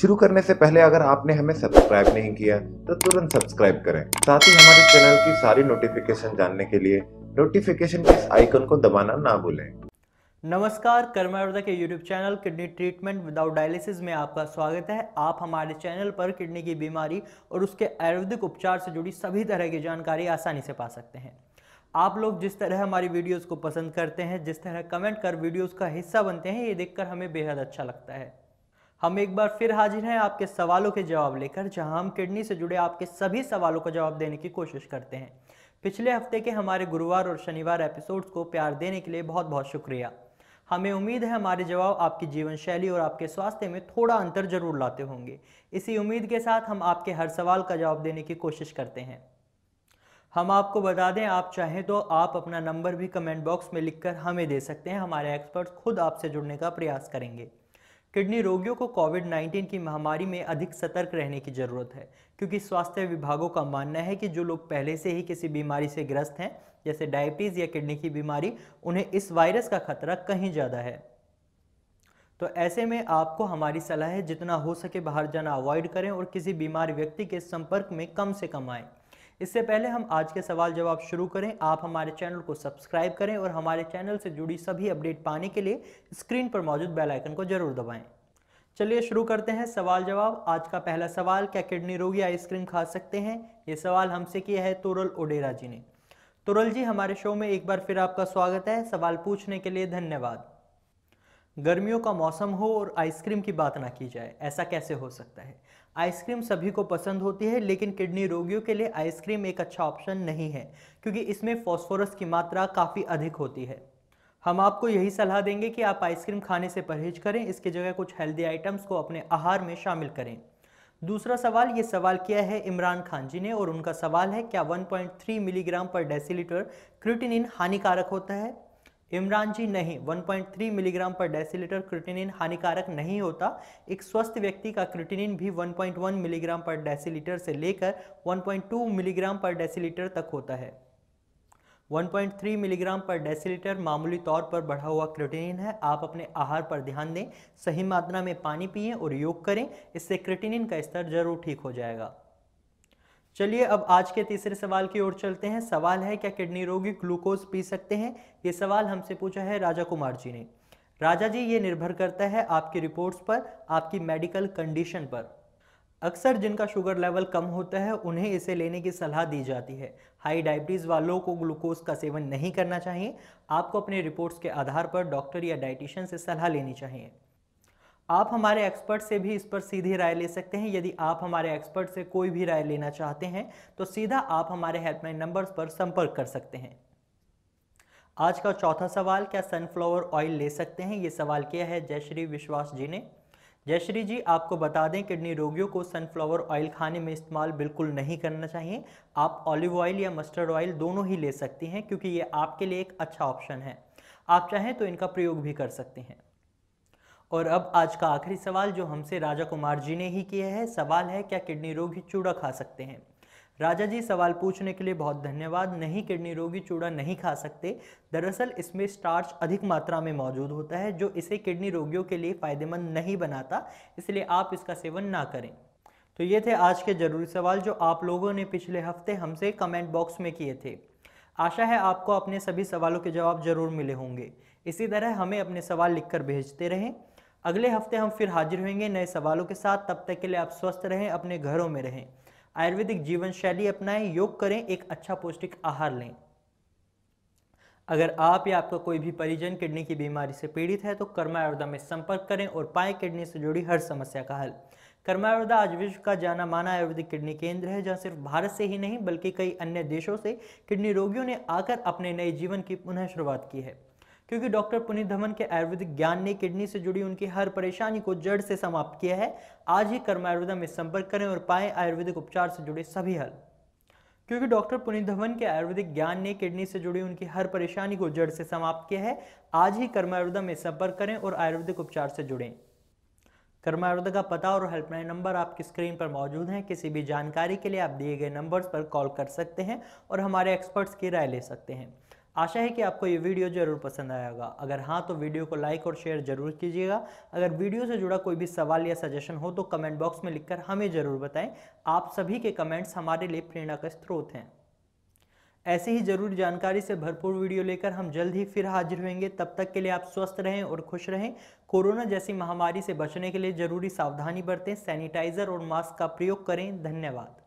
शुरू करने से पहले अगर आपने हमें सब्सक्राइब नहीं किया तो तुरंत सब्सक्राइब करें साथ ही हमारे चैनल की सारी नोटिफिकेशन जानने के लिए नोटिफिकेशन के इस आइकन को दबाना ना भूलें नमस्कार कर्मावर्धा के YouTube channel kidney treatment without dialysis में आपका स्वागत है आप हमारे चैनल पर किडनी की बीमारी और उसके आयुर्वेदिक उपचार से जुड़ी सभी तरह की जानकारी आसानी से पा सकते हैं आप लोग जिस तरह हमारी वीडियोस को पसंद करते हैं जिस तरह कमेंट कर वीडियोस का हिस्सा बनते हैं ये देखकर हमें बेहद अच्छा लगता है हम एक बार फिर हाजिर हैं आपके सवालों के जवाब लेकर जहां हम किडनी से जुड़े आपके सभी सवालों का जवाब देने की कोशिश करते हैं पिछले हफ्ते के हमारे गुरुवार और शनिवार एपिसोड्स को प्यार देने के लिए बहुत बहुत शुक्रिया हमें उम्मीद है हमारे जवाब आपकी जीवन शैली और आपके स्वास्थ्य में थोड़ा अंतर जरूर लाते होंगे इसी उम्मीद के साथ हम आपके हर सवाल का जवाब देने की कोशिश करते हैं हम आपको बता दें आप चाहें तो आप अपना नंबर भी कमेंट बॉक्स में लिखकर हमें दे सकते हैं हमारे एक्सपर्ट्स खुद आपसे जुड़ने का प्रयास करेंगे किडनी रोगियों को कोविड 19 की महामारी में अधिक सतर्क रहने की ज़रूरत है क्योंकि स्वास्थ्य विभागों का मानना है कि जो लोग पहले से ही किसी बीमारी से ग्रस्त हैं जैसे डायबिटीज़ या किडनी की बीमारी उन्हें इस वायरस का खतरा कहीं ज़्यादा है तो ऐसे में आपको हमारी सलाह है जितना हो सके बाहर जाना अवॉइड करें और किसी बीमार व्यक्ति के संपर्क में कम से कम आएँ इससे पहले हम आज के सवाल जवाब शुरू करें आप हमारे चैनल को सब्सक्राइब करें और हमारे चैनल से जुड़ी सभी अपडेट पाने के लिए स्क्रीन पर मौजूद बेल आइकन को जरूर दबाएं चलिए शुरू करते हैं सवाल जवाब आज का पहला सवाल क्या किडनी रोगी आइसक्रीम खा सकते हैं ये सवाल हमसे किया है तुरल ओडेरा जी ने तुरल जी हमारे शो में एक बार फिर आपका स्वागत है सवाल पूछने के लिए धन्यवाद गर्मियों का मौसम हो और आइसक्रीम की बात ना की जाए ऐसा कैसे हो सकता है आइसक्रीम सभी को पसंद होती है लेकिन किडनी रोगियों के लिए आइसक्रीम एक अच्छा ऑप्शन नहीं है क्योंकि इसमें फॉस्फोरस की मात्रा काफ़ी अधिक होती है हम आपको यही सलाह देंगे कि आप आइसक्रीम खाने से परहेज करें इसकी जगह कुछ हेल्दी आइटम्स को अपने आहार में शामिल करें दूसरा सवाल ये सवाल किया है इमरान खान जी ने और उनका सवाल है क्या 1.3 मिलीग्राम पर डेसीलीटर क्रिटिनिन हानिकारक होता है इमरान जी नहीं 1.3 मिलीग्राम पर डेसीलीटर क्रिटिनिन हानिकारक नहीं होता एक स्वस्थ व्यक्ति का क्रिटिनिन भी 1.1 मिलीग्राम पर डेसीलीटर से लेकर 1.2 मिलीग्राम पर डेसीलीटर तक होता है 1.3 मिलीग्राम पर डेसीलीटर मामूली तौर पर बढ़ा हुआ क्रिटिनिन है आप अपने आहार पर ध्यान दें सही मात्रा में पानी पिए और योग करें इससे क्रिटिनिन का स्तर जरूर ठीक हो जाएगा चलिए अब आज के तीसरे सवाल की ओर चलते हैं सवाल है क्या किडनी रोगी ग्लूकोज पी सकते हैं ये सवाल हमसे पूछा है राजा कुमार जी ने राजा जी ये निर्भर करता है आपकी रिपोर्ट्स पर आपकी मेडिकल कंडीशन पर अक्सर जिनका शुगर लेवल कम होता है उन्हें इसे लेने की सलाह दी जाती है हाई डायबिटीज़ वालों को ग्लूकोज का सेवन नहीं करना चाहिए आपको अपने रिपोर्ट्स के आधार पर डॉक्टर या डाइटिशियन से सलाह लेनी चाहिए आप हमारे एक्सपर्ट से भी इस पर सीधी राय ले सकते हैं यदि आप हमारे एक्सपर्ट से कोई भी राय लेना चाहते हैं तो सीधा आप हमारे हेल्पलाइन नंबर पर संपर्क कर सकते हैं आज का चौथा सवाल क्या सनफ्लावर ऑयल ले सकते हैं ये सवाल किया है जयश्री विश्वास जी ने जयश्री जी आपको बता दें किडनी रोगियों को सनफ्लावर ऑयल खाने में इस्तेमाल बिल्कुल नहीं करना चाहिए आप ऑलिव ऑयल या मस्टर्ड ऑयल दोनों ही ले सकती हैं क्योंकि ये आपके लिए एक अच्छा ऑप्शन है आप चाहें तो इनका प्रयोग भी कर सकते हैं और अब आज का आखिरी सवाल जो हमसे राजा कुमार जी ने ही किया है सवाल है क्या किडनी रोगी चूड़ा खा सकते हैं राजा जी सवाल पूछने के लिए बहुत धन्यवाद नहीं किडनी रोगी चूड़ा नहीं खा सकते दरअसल इसमें स्टार्च अधिक मात्रा में मौजूद होता है जो इसे किडनी रोगियों के लिए फ़ायदेमंद नहीं बनाता इसलिए आप इसका सेवन ना करें तो ये थे आज के ज़रूरी सवाल जो आप लोगों ने पिछले हफ्ते हमसे कमेंट बॉक्स में किए थे आशा है आपको अपने सभी सवालों के जवाब जरूर मिले होंगे इसी तरह हमें अपने सवाल लिखकर भेजते रहें अगले हफ्ते हम फिर हाजिर होंगे नए सवालों के साथ तब तक के लिए आप स्वस्थ रहें अपने घरों में रहें आयुर्वेदिक जीवन शैली अपनाएं योग करें एक अच्छा पौष्टिक आहार लें अगर आप या आपका कोई भी परिजन किडनी की बीमारी से पीड़ित है तो कर्मायुर्दा में संपर्क करें और पाएं किडनी से जुड़ी हर समस्या का हल कर्मायुर्दा आज विश्व का जाना माना आयुर्वेदिक किडनी केंद्र है जहां सिर्फ भारत से ही नहीं बल्कि कई अन्य देशों से किडनी रोगियों ने आकर अपने नए जीवन की पुनः शुरुआत की है क्योंकि डॉक्टर पुनीत धवन के आयुर्वेदिक ज्ञान ने किडनी से जुड़ी उनकी हर परेशानी को जड़ से समाप्त किया है आज ही कर्म आयुर्वेदा में संपर्क करें और पाएं आयुर्वेदिक उपचार से जुड़े सभी हल क्योंकि डॉक्टर पुनीत धवन के आयुर्वेदिक ज्ञान ने किडनी से जुड़ी उनकी हर परेशानी को जड़ से समाप्त किया है आज ही कर्म आयुर्वेदा में संपर्क करें और आयुर्वेदिक उपचार से जुड़ें कर्म आयुर्वेदा का पता और हेल्पलाइन नंबर आपकी स्क्रीन पर मौजूद है किसी भी जानकारी के लिए आप दिए गए नंबर्स पर कॉल कर सकते हैं और हमारे एक्सपर्ट्स की राय ले सकते हैं आशा है कि आपको ये वीडियो जरूर पसंद आएगा अगर हाँ तो वीडियो को लाइक और शेयर जरूर कीजिएगा अगर वीडियो से जुड़ा कोई भी सवाल या सजेशन हो तो कमेंट बॉक्स में लिखकर हमें ज़रूर बताएं आप सभी के कमेंट्स हमारे लिए प्रेरणा का स्रोत हैं ऐसे ही जरूरी जानकारी से भरपूर वीडियो लेकर हम जल्द ही फिर हाजिर होंगे तब तक के लिए आप स्वस्थ रहें और खुश रहें कोरोना जैसी महामारी से बचने के लिए जरूरी सावधानी बरतें सैनिटाइजर और मास्क का प्रयोग करें धन्यवाद